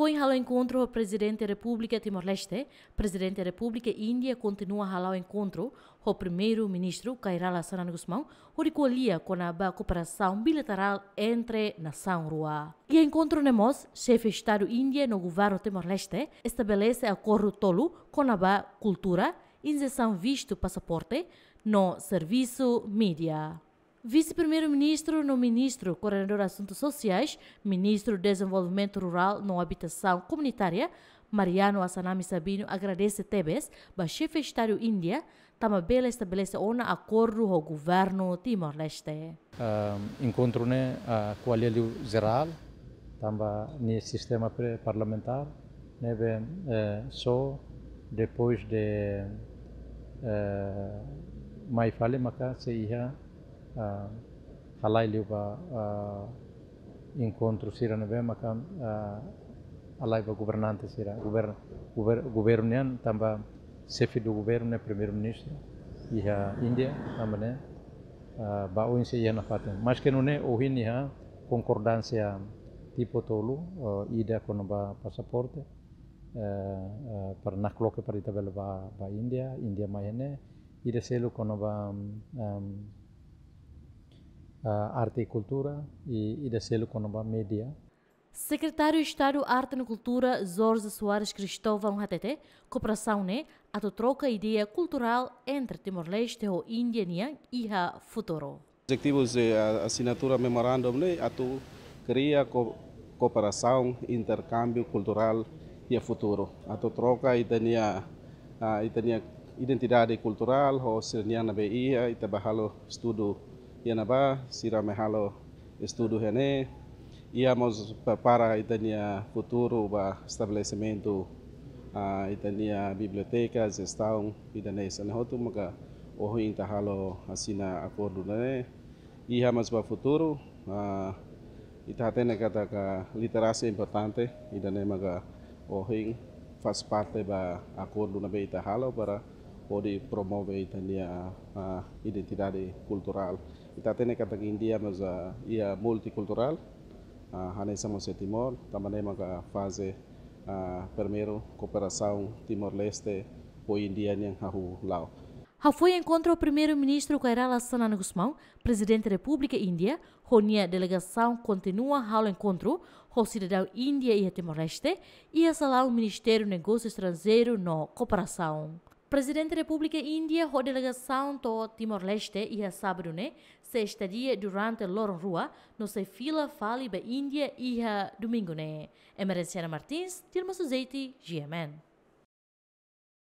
Foi ao encontro o presidente da República Timor-Leste, presidente da República Índia continua ao encontro o primeiro-ministro Kairala Sanan Gusmão, o recolhia com a cooperação bilateral entre nação rua. E encontro nemos, chefe de Estado Índia no governo Timor-Leste, estabelece acordo tolo com a cultura, inserção visto passaporte no serviço mídia. Vice-Primeiro-Ministro no Ministro, Coordenador de Assuntos Sociais, Ministro de Desenvolvimento Rural no Habitação Comunitária, Mariano Asanami Sabino agradece Tebes, chefe de Estado Índia, Tamabela estabelece um acordo com o governo Timor-Leste. Um, ah, encontro né, a Coalhelho Geral, tamba no sistema parlamentar, né, bem, é, eh, só depois de é, eh, mais falei, mas se ia a ah, Alailiuba incontro ah, sira nebe makam ah, Alaiba governante sira governa governian tamba chefe do governo primeiro ministro e a Índia também ba o inse yana fatin mas que não é o hini ha concordância tipo tolo ida com ba passaporte para na cloque para itabela ba India Índia maiene ida selo com ba arte e cultura e, e da selo Media. Secretário de Estado Arte e Cultura Jorge Soares Cristóvão HTT, cooperação né, a troca ideia cultural entre Timor-Leste e Índia e a futuro. Objetivos de assinatura memorandum né, a tu cria co cooperação, intercâmbio cultural e a futuro. A tu troca e tinha a identidade cultural, ou se e BI, e trabalhar estudo Yanaba sirame halo estudo rene iya mas para itania futuro ba estabelecimento a uh, itania bibliotecas estão itania sanoto maka oho inta halo asina acordo né iya mas ba futuro a uh, itatene kata ka literasi importante itania maka ohing fast parte ba acordo na beita halo para o de promove itania a identidade cultural. Então, tene que ki India mas a ia multicultural, a hane sama se Timor, também maka faze a primeira cooperação Timor-Leste o India nyan hahu lao. Ha foi encontro primeiro-ministro Kairala Sanan Gusmão, presidente da República Índia, onde a delegação continua ao encontro com o cidadão Índia e Timor-Leste e a o Ministério do Negócio Estrangeiro na cooperação. Presidente da República Índia a delegação do Timor-Leste e a Sabrune se estadia durante Loron Rua no se fila fali ba Índia a domingo Emerenciana Martins, Tilma Suzeiti, GMN.